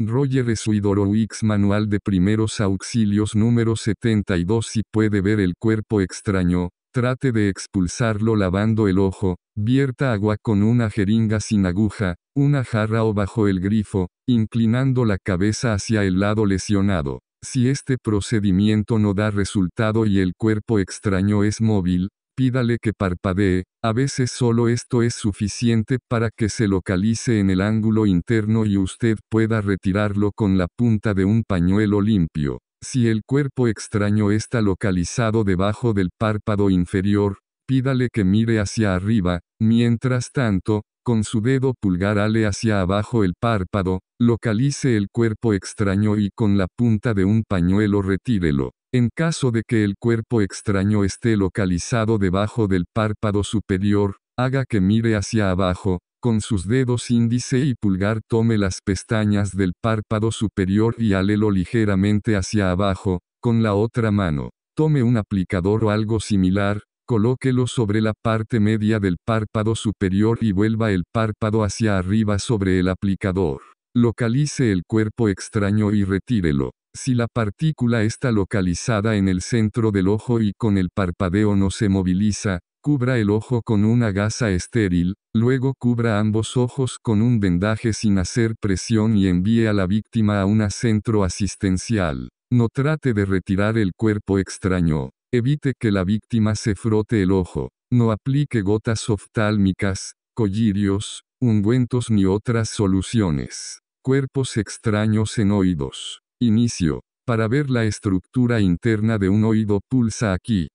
Roger X Manual de Primeros Auxilios número 72 Si puede ver el cuerpo extraño, trate de expulsarlo lavando el ojo, vierta agua con una jeringa sin aguja, una jarra o bajo el grifo, inclinando la cabeza hacia el lado lesionado. Si este procedimiento no da resultado y el cuerpo extraño es móvil, pídale que parpadee, a veces solo esto es suficiente para que se localice en el ángulo interno y usted pueda retirarlo con la punta de un pañuelo limpio. Si el cuerpo extraño está localizado debajo del párpado inferior, pídale que mire hacia arriba, mientras tanto, con su dedo pulgar ale hacia abajo el párpado, localice el cuerpo extraño y con la punta de un pañuelo retírelo. En caso de que el cuerpo extraño esté localizado debajo del párpado superior, haga que mire hacia abajo, con sus dedos índice y pulgar tome las pestañas del párpado superior y alelo ligeramente hacia abajo, con la otra mano. Tome un aplicador o algo similar, colóquelo sobre la parte media del párpado superior y vuelva el párpado hacia arriba sobre el aplicador. Localice el cuerpo extraño y retírelo. Si la partícula está localizada en el centro del ojo y con el parpadeo no se moviliza, cubra el ojo con una gasa estéril, luego cubra ambos ojos con un vendaje sin hacer presión y envíe a la víctima a un centro asistencial. No trate de retirar el cuerpo extraño. Evite que la víctima se frote el ojo. No aplique gotas oftálmicas, collirios, ungüentos ni otras soluciones. Cuerpos extraños en oídos. Inicio. Para ver la estructura interna de un oído pulsa aquí.